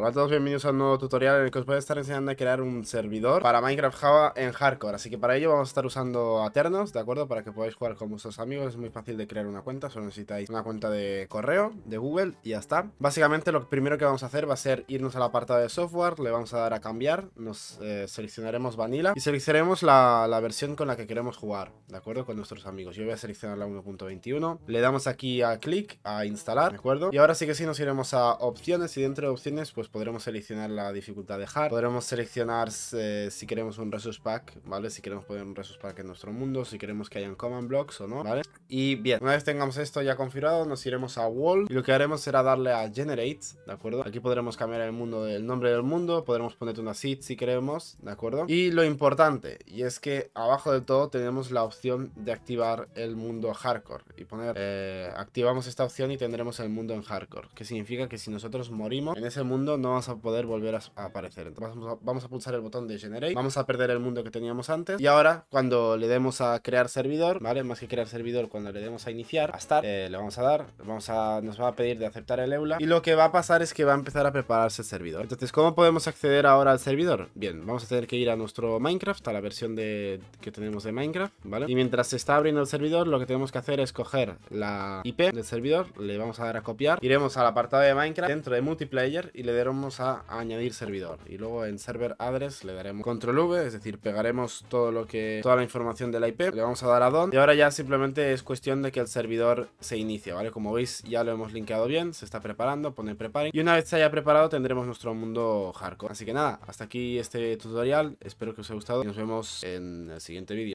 Hola a todos, bienvenidos a un nuevo tutorial en el que os voy a estar enseñando a crear un servidor para Minecraft Java en Hardcore Así que para ello vamos a estar usando Aternos, ¿de acuerdo? Para que podáis jugar con vuestros amigos, es muy fácil de crear una cuenta Solo necesitáis una cuenta de correo, de Google y ya está Básicamente lo primero que vamos a hacer va a ser irnos al apartado de software Le vamos a dar a cambiar, nos eh, seleccionaremos Vanilla Y seleccionaremos la, la, versión con la que queremos jugar, ¿de acuerdo? Con nuestros amigos Yo voy a seleccionar la 1.21 Le damos aquí a clic, a instalar, ¿de acuerdo? Y ahora sí que sí nos iremos a opciones y dentro de opciones pues pues podremos seleccionar la dificultad de hard, podremos seleccionar eh, si queremos un resource pack, ¿vale? Si queremos poner un resource pack en nuestro mundo, si queremos que hayan common blocks o no, ¿vale? Y bien, una vez tengamos esto ya configurado, nos iremos a wall y lo que haremos será darle a generate, ¿de acuerdo? Aquí podremos cambiar el mundo, el nombre del mundo, podremos ponerte una seed si queremos, ¿de acuerdo? Y lo importante, y es que abajo de todo tenemos la opción de activar el mundo hardcore y poner, eh, activamos esta opción y tendremos el mundo en hardcore, que significa que si nosotros morimos en ese mundo no vamos a poder volver a, aparecer. Entonces vamos a, pulsar el botón de Generate, vamos a perder el mundo que teníamos antes. Y ahora, cuando le demos a crear servidor, ¿vale? Más que crear servidor, cuando le demos a iniciar, a start, eh, le vamos a dar, vamos a, nos va a pedir de aceptar el EULA. Y lo que va a pasar es que va a empezar a prepararse el servidor. Entonces, ¿cómo podemos acceder ahora al servidor? Bien, vamos a tener que ir a nuestro Minecraft, a la versión de, que tenemos de Minecraft, ¿vale? Y mientras se está abriendo el servidor, lo que tenemos que hacer es coger la IP del servidor, le vamos a dar a copiar, iremos al apartado de Minecraft, dentro de multiplayer, y le vamos a añadir servidor y luego en server address le daremos control V, es decir, pegaremos todo lo que toda la información del IP, le vamos a dar a don y ahora ya simplemente es cuestión de que el servidor se inicie, ¿vale? Como veis ya lo hemos linkeado bien, se está preparando, pone preparing. y una vez se haya preparado tendremos nuestro mundo hardcore. Así que nada, hasta aquí este tutorial, espero que os haya gustado y nos vemos en el siguiente vídeo.